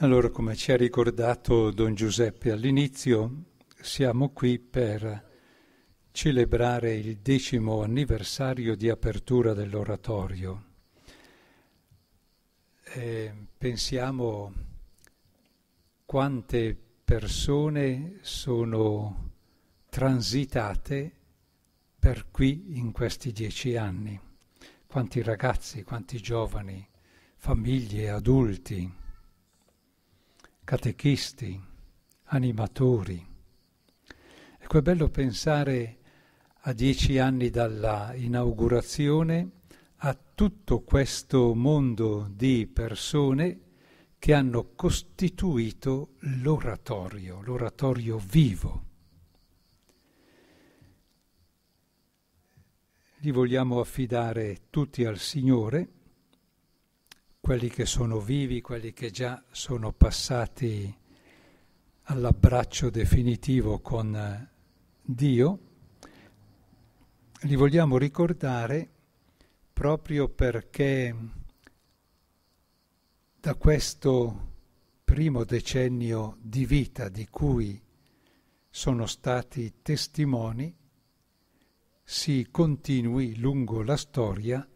Allora, come ci ha ricordato Don Giuseppe all'inizio, siamo qui per celebrare il decimo anniversario di apertura dell'oratorio. E pensiamo quante persone sono transitate per qui in questi dieci anni, quanti ragazzi, quanti giovani, famiglie, adulti catechisti, animatori. Ecco, è bello pensare a dieci anni dalla inaugurazione a tutto questo mondo di persone che hanno costituito l'oratorio, l'oratorio vivo. Li vogliamo affidare tutti al Signore quelli che sono vivi, quelli che già sono passati all'abbraccio definitivo con eh, Dio, li vogliamo ricordare proprio perché da questo primo decennio di vita di cui sono stati testimoni si continui lungo la storia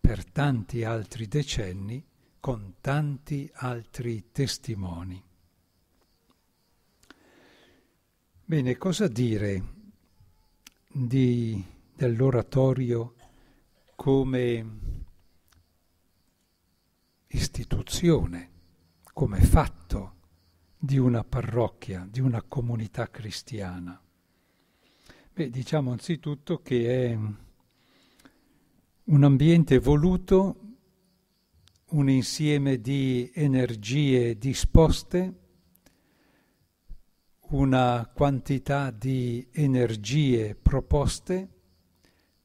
per tanti altri decenni con tanti altri testimoni. Bene, cosa dire di, dell'oratorio come istituzione, come fatto di una parrocchia, di una comunità cristiana? Beh, diciamo anzitutto che è un ambiente voluto, un insieme di energie disposte, una quantità di energie proposte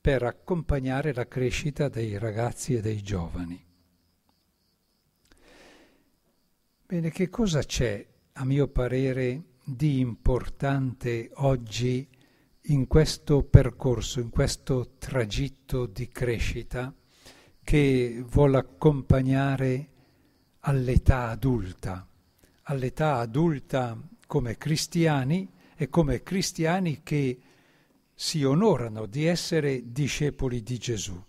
per accompagnare la crescita dei ragazzi e dei giovani. Bene, che cosa c'è, a mio parere, di importante oggi in questo percorso, in questo tragitto di crescita che vuole accompagnare all'età adulta, all'età adulta come cristiani e come cristiani che si onorano di essere discepoli di Gesù.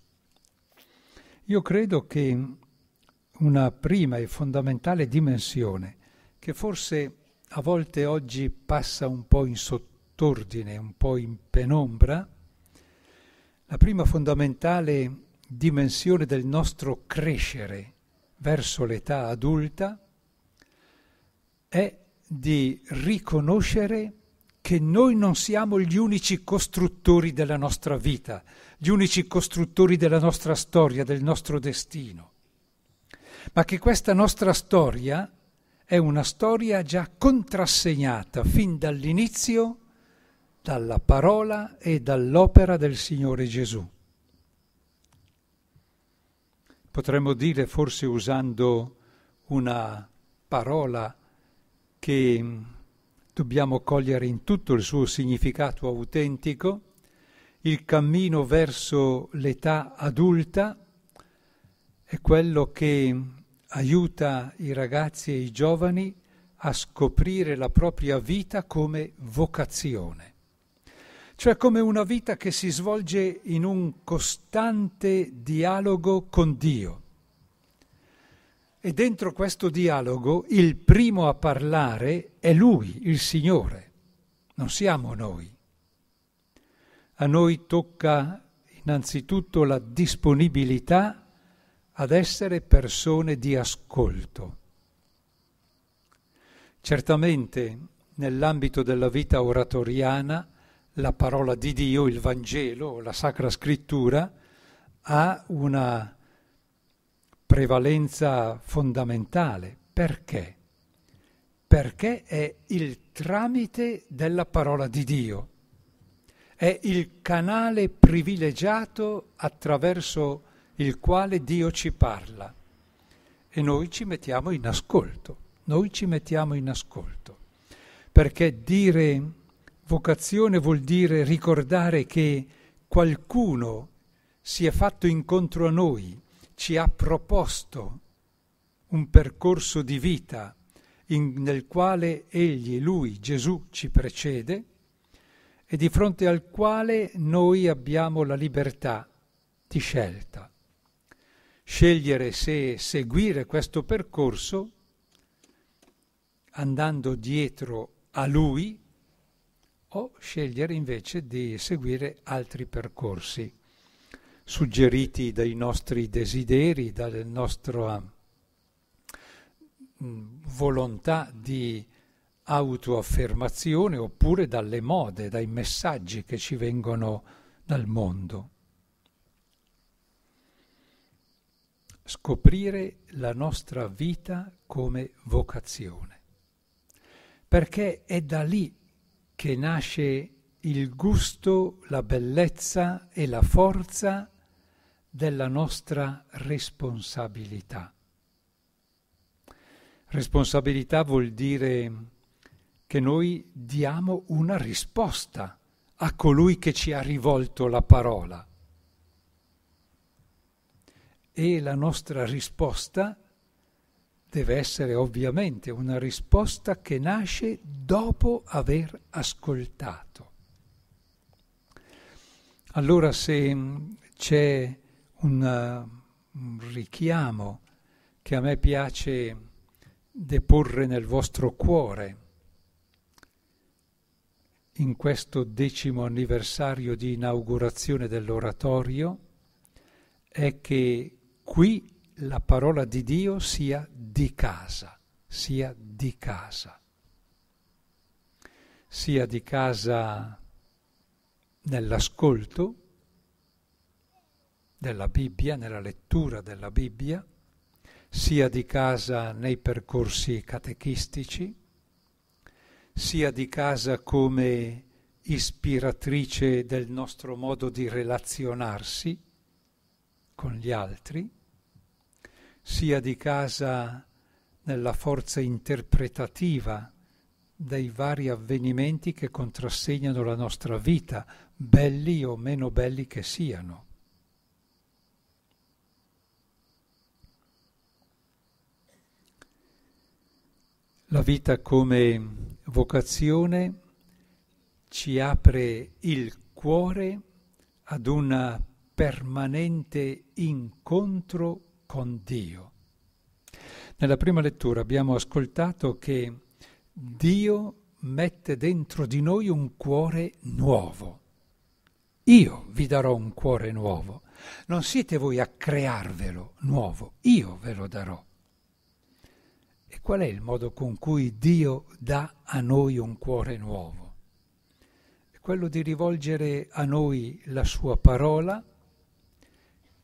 Io credo che una prima e fondamentale dimensione che forse a volte oggi passa un po' in sottofondo tutt'ordine, un po' in penombra, la prima fondamentale dimensione del nostro crescere verso l'età adulta è di riconoscere che noi non siamo gli unici costruttori della nostra vita, gli unici costruttori della nostra storia, del nostro destino, ma che questa nostra storia è una storia già contrassegnata fin dall'inizio dalla parola e dall'opera del Signore Gesù. Potremmo dire, forse usando una parola che mm, dobbiamo cogliere in tutto il suo significato autentico, il cammino verso l'età adulta è quello che mm, aiuta i ragazzi e i giovani a scoprire la propria vita come vocazione cioè come una vita che si svolge in un costante dialogo con Dio. E dentro questo dialogo il primo a parlare è Lui, il Signore, non siamo noi. A noi tocca innanzitutto la disponibilità ad essere persone di ascolto. Certamente nell'ambito della vita oratoriana la parola di Dio, il Vangelo, la Sacra Scrittura, ha una prevalenza fondamentale. Perché? Perché è il tramite della parola di Dio, è il canale privilegiato attraverso il quale Dio ci parla e noi ci mettiamo in ascolto, noi ci mettiamo in ascolto, perché dire Vocazione vuol dire ricordare che qualcuno si è fatto incontro a noi, ci ha proposto un percorso di vita in, nel quale egli, lui, Gesù ci precede e di fronte al quale noi abbiamo la libertà di scelta. Scegliere se seguire questo percorso andando dietro a lui o scegliere invece di seguire altri percorsi suggeriti dai nostri desideri, dalla nostra mm, volontà di autoaffermazione oppure dalle mode, dai messaggi che ci vengono dal mondo. Scoprire la nostra vita come vocazione, perché è da lì che nasce il gusto, la bellezza e la forza della nostra responsabilità. Responsabilità vuol dire che noi diamo una risposta a colui che ci ha rivolto la parola. E la nostra risposta deve essere ovviamente una risposta che nasce dopo aver ascoltato. Allora se mm, c'è un, mm, un richiamo che a me piace deporre nel vostro cuore in questo decimo anniversario di inaugurazione dell'oratorio, è che qui la parola di Dio sia di casa, sia di casa, sia di casa nell'ascolto della Bibbia, nella lettura della Bibbia, sia di casa nei percorsi catechistici, sia di casa come ispiratrice del nostro modo di relazionarsi con gli altri, sia di casa nella forza interpretativa dei vari avvenimenti che contrassegnano la nostra vita, belli o meno belli che siano. La vita come vocazione ci apre il cuore ad un permanente incontro con Dio. Nella prima lettura abbiamo ascoltato che Dio mette dentro di noi un cuore nuovo. Io vi darò un cuore nuovo. Non siete voi a crearvelo nuovo, io ve lo darò. E qual è il modo con cui Dio dà a noi un cuore nuovo? È quello di rivolgere a noi la sua parola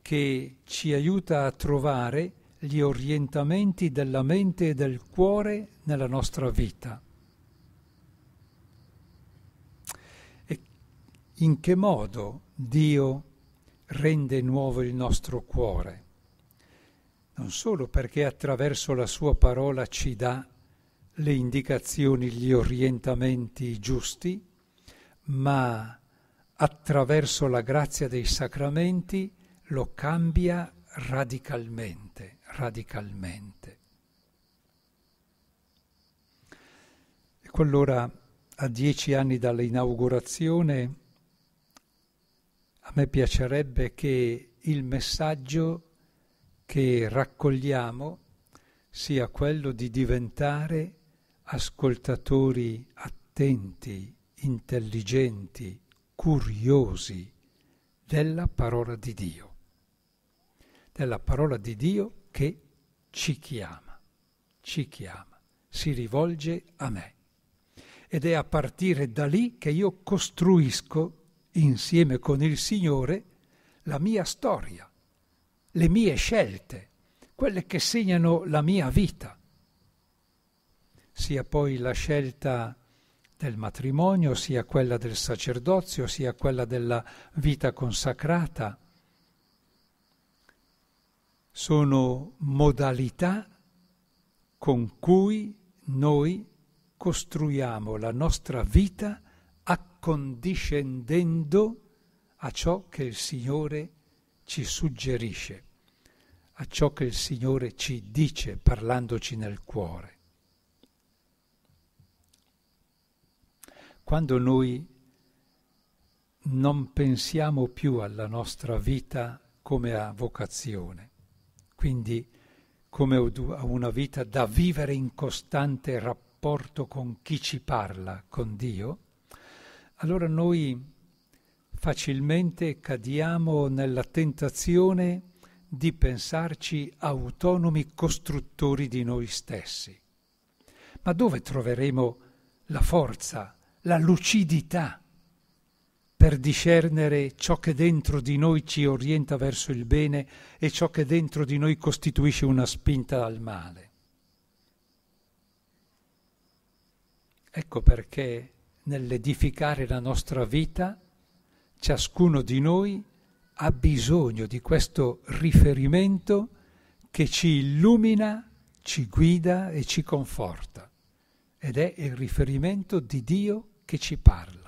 che ci aiuta a trovare gli orientamenti della mente e del cuore nella nostra vita. E in che modo Dio rende nuovo il nostro cuore? Non solo perché attraverso la sua parola ci dà le indicazioni, gli orientamenti giusti, ma attraverso la grazia dei sacramenti lo cambia radicalmente, radicalmente. Ecco allora, a dieci anni dall'inaugurazione, a me piacerebbe che il messaggio che raccogliamo sia quello di diventare ascoltatori attenti, intelligenti, curiosi della parola di Dio della parola di Dio che ci chiama, ci chiama, si rivolge a me. Ed è a partire da lì che io costruisco insieme con il Signore la mia storia, le mie scelte, quelle che segnano la mia vita. Sia poi la scelta del matrimonio, sia quella del sacerdozio, sia quella della vita consacrata, sono modalità con cui noi costruiamo la nostra vita accondiscendendo a ciò che il Signore ci suggerisce, a ciò che il Signore ci dice parlandoci nel cuore. Quando noi non pensiamo più alla nostra vita come a vocazione, quindi come a una vita da vivere in costante rapporto con chi ci parla, con Dio, allora noi facilmente cadiamo nella tentazione di pensarci autonomi costruttori di noi stessi. Ma dove troveremo la forza, la lucidità per discernere ciò che dentro di noi ci orienta verso il bene e ciò che dentro di noi costituisce una spinta al male. Ecco perché nell'edificare la nostra vita ciascuno di noi ha bisogno di questo riferimento che ci illumina, ci guida e ci conforta ed è il riferimento di Dio che ci parla.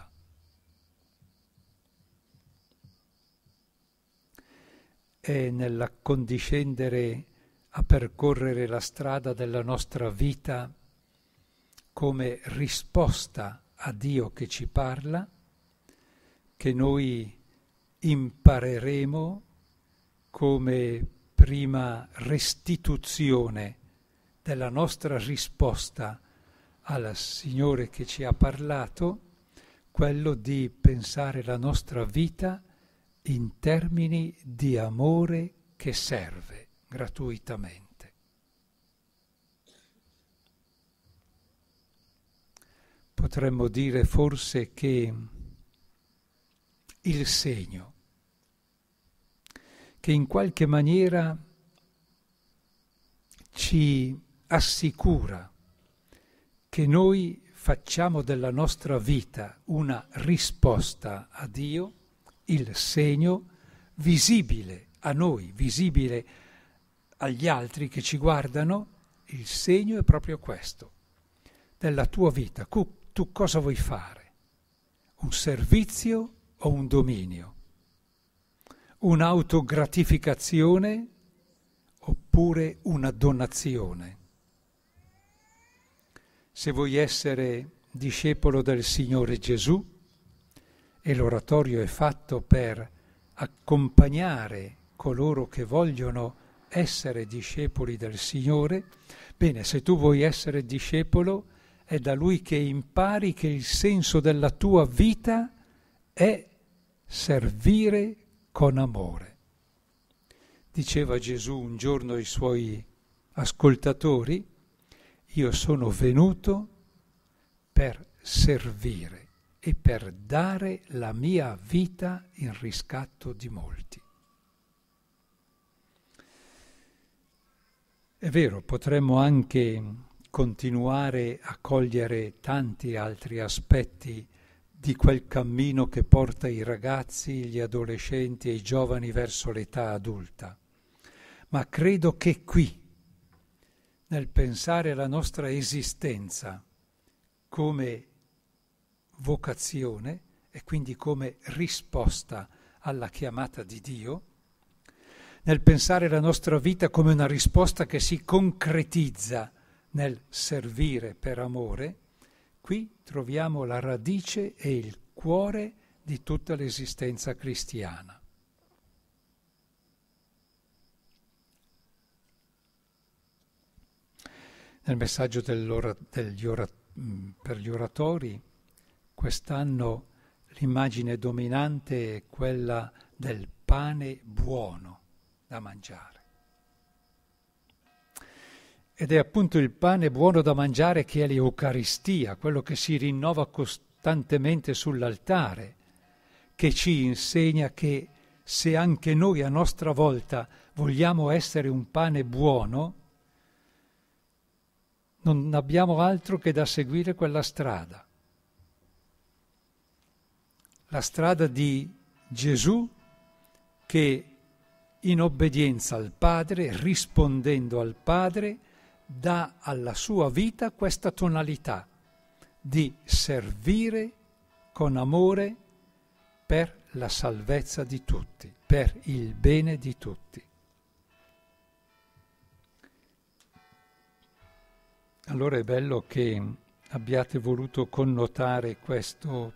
è nell'accondiscendere a percorrere la strada della nostra vita come risposta a Dio che ci parla, che noi impareremo come prima restituzione della nostra risposta al Signore che ci ha parlato, quello di pensare la nostra vita in termini di amore che serve gratuitamente. Potremmo dire forse che il segno che in qualche maniera ci assicura che noi facciamo della nostra vita una risposta a Dio, il segno visibile a noi, visibile agli altri che ci guardano, il segno è proprio questo, della tua vita. Tu cosa vuoi fare? Un servizio o un dominio? Un'autogratificazione oppure una donazione? Se vuoi essere discepolo del Signore Gesù, e l'oratorio è fatto per accompagnare coloro che vogliono essere discepoli del Signore, bene, se tu vuoi essere discepolo, è da Lui che impari che il senso della tua vita è servire con amore. Diceva Gesù un giorno ai suoi ascoltatori, io sono venuto per servire e per dare la mia vita in riscatto di molti. È vero, potremmo anche continuare a cogliere tanti altri aspetti di quel cammino che porta i ragazzi, gli adolescenti e i giovani verso l'età adulta. Ma credo che qui, nel pensare la nostra esistenza come vocazione e quindi come risposta alla chiamata di Dio, nel pensare la nostra vita come una risposta che si concretizza nel servire per amore, qui troviamo la radice e il cuore di tutta l'esistenza cristiana. Nel messaggio ora, mm, per gli oratori, Quest'anno l'immagine dominante è quella del pane buono da mangiare. Ed è appunto il pane buono da mangiare che è l'Eucaristia, quello che si rinnova costantemente sull'altare, che ci insegna che se anche noi a nostra volta vogliamo essere un pane buono, non abbiamo altro che da seguire quella strada la strada di Gesù che in obbedienza al Padre, rispondendo al Padre, dà alla sua vita questa tonalità di servire con amore per la salvezza di tutti, per il bene di tutti. Allora è bello che abbiate voluto connotare questo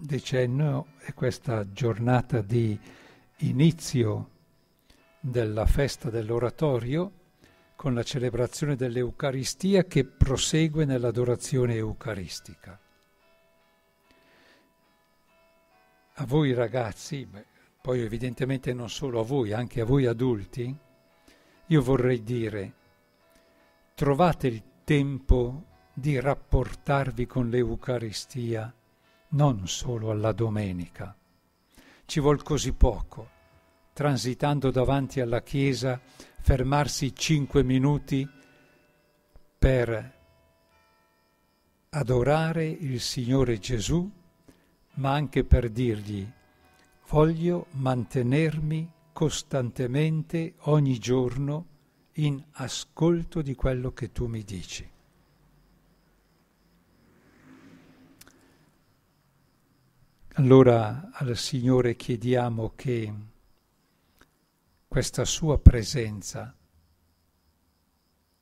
decennio è questa giornata di inizio della festa dell'oratorio con la celebrazione dell'Eucaristia che prosegue nell'adorazione eucaristica. A voi ragazzi, poi evidentemente non solo a voi, anche a voi adulti, io vorrei dire, trovate il tempo di rapportarvi con l'Eucaristia non solo alla domenica. Ci vuol così poco, transitando davanti alla chiesa, fermarsi cinque minuti per adorare il Signore Gesù, ma anche per dirgli voglio mantenermi costantemente ogni giorno in ascolto di quello che tu mi dici. Allora al Signore chiediamo che questa sua presenza,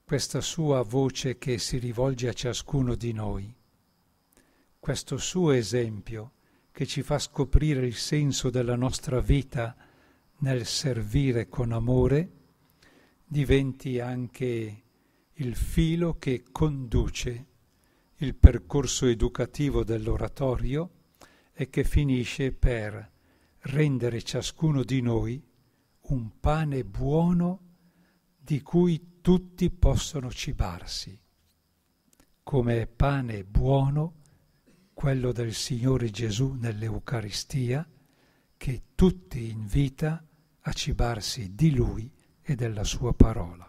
questa sua voce che si rivolge a ciascuno di noi, questo suo esempio che ci fa scoprire il senso della nostra vita nel servire con amore, diventi anche il filo che conduce il percorso educativo dell'oratorio e che finisce per rendere ciascuno di noi un pane buono di cui tutti possono cibarsi, come pane buono quello del Signore Gesù nell'Eucaristia, che tutti invita a cibarsi di Lui e della Sua parola.